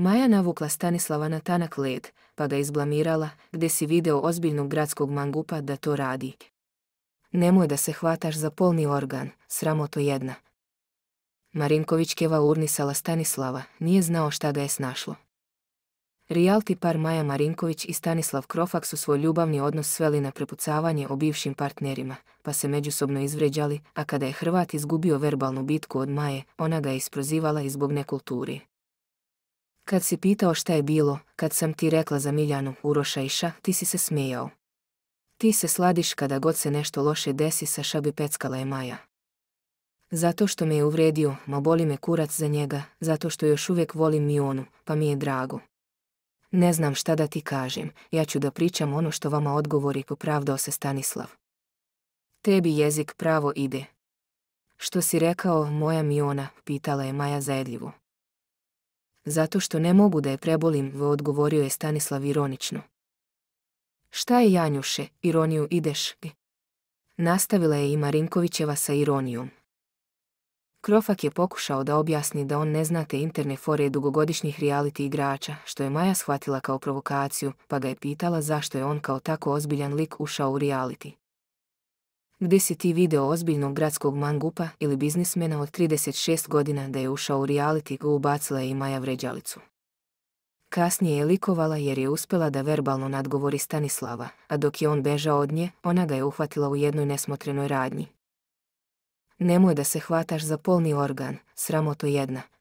Maja navukla Stanislava na tanak led, pa ga izblamirala, gdje si video ozbiljnog gradskog mangupa da to radi. Nemoj da se hvataš za polni organ, to jedna. Marinković keva urnisala Stanislava, nije znao šta ga je snašlo. Rijalti par Maja Marinković i Stanislav Krofak su svoj ljubavni odnos sveli na prepucavanje o bivšim partnerima, pa se međusobno izvređali, a kada je Hrvat izgubio verbalnu bitku od Maje, ona ga je isprozivala i zbog nekulturi. Kad si pitao šta je bilo, kad sam ti rekla za Miljanu Urošajša, ti si se smijao. Ti se sladiš kada god se nešto loše desi, sa Šabi, peckala je Maja. Zato što me je uvredio, ma boli me kurac za njega, zato što još uvijek volim Mionu, pa mi je drago. Ne znam šta da ti kažem, ja ću da pričam ono što vama odgovori, popravdao se Stanislav. Tebi jezik pravo ide. Što si rekao, moja Miona, pitala je Maja zajedljivo. Zato što ne mogu da je prebolim, odgovorio je Stanislav ironično. Šta je Janjuše, ironiju ideš? Nastavila je i Marinkovićeva sa ironijom. Krofak je pokušao da objasni da on ne zna te interne fore dugogodišnjih reality igrača, što je Maja shvatila kao provokaciju, pa ga je pitala zašto je on kao tako ozbiljan lik ušao u reality. Gdje si ti video ozbiljnog gradskog mangupa ili biznismena od 36 godina da je ušao u reality go ubacila je i Maja Vređalicu. Kasnije je likovala jer je uspjela da verbalno nadgovori Stanislava, a dok je on bežao od nje, ona ga je uhvatila u jednoj nesmotrenoj radnji. Nemoj da se hvataš za polni organ, sramoto jedna,